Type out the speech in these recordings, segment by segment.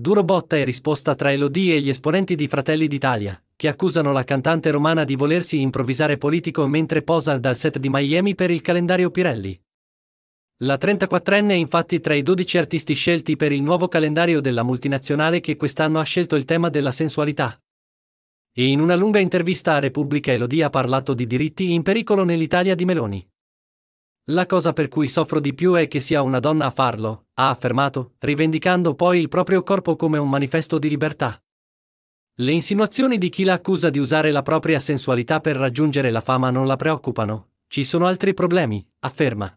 Duro botta e risposta tra Elodie e gli esponenti di Fratelli d'Italia, che accusano la cantante romana di volersi improvvisare politico mentre posa dal set di Miami per il calendario Pirelli. La 34enne è infatti tra i 12 artisti scelti per il nuovo calendario della multinazionale che quest'anno ha scelto il tema della sensualità. E in una lunga intervista a Repubblica Elodie ha parlato di diritti in pericolo nell'Italia di Meloni. La cosa per cui soffro di più è che sia una donna a farlo, ha affermato, rivendicando poi il proprio corpo come un manifesto di libertà. Le insinuazioni di chi la accusa di usare la propria sensualità per raggiungere la fama non la preoccupano, ci sono altri problemi, afferma.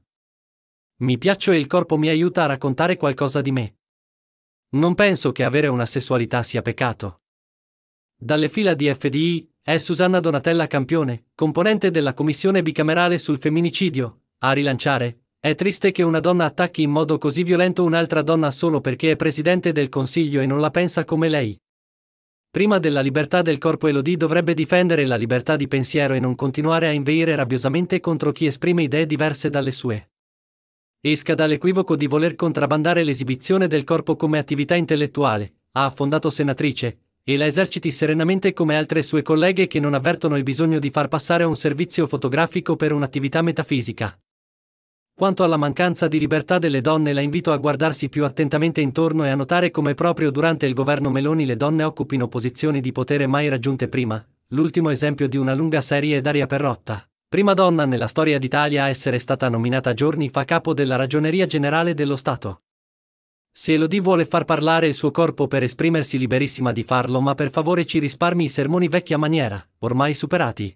Mi piaccio e il corpo mi aiuta a raccontare qualcosa di me. Non penso che avere una sessualità sia peccato. Dalle fila di FDI è Susanna Donatella Campione, componente della commissione bicamerale sul femminicidio, a rilanciare, è triste che una donna attacchi in modo così violento un'altra donna solo perché è presidente del Consiglio e non la pensa come lei. Prima della libertà del corpo Elodie dovrebbe difendere la libertà di pensiero e non continuare a inveire rabbiosamente contro chi esprime idee diverse dalle sue. Esca dall'equivoco di voler contrabbandare l'esibizione del corpo come attività intellettuale, ha affondato senatrice, e la eserciti serenamente come altre sue colleghe che non avvertono il bisogno di far passare un servizio fotografico per un'attività metafisica. Quanto alla mancanza di libertà delle donne la invito a guardarsi più attentamente intorno e a notare come proprio durante il governo Meloni le donne occupino posizioni di potere mai raggiunte prima, l'ultimo esempio di una lunga serie è Daria Perrotta, prima donna nella storia d'Italia a essere stata nominata giorni fa capo della Ragioneria Generale dello Stato. Se Elodie vuole far parlare il suo corpo per esprimersi liberissima di farlo ma per favore ci risparmi i sermoni vecchia maniera, ormai superati.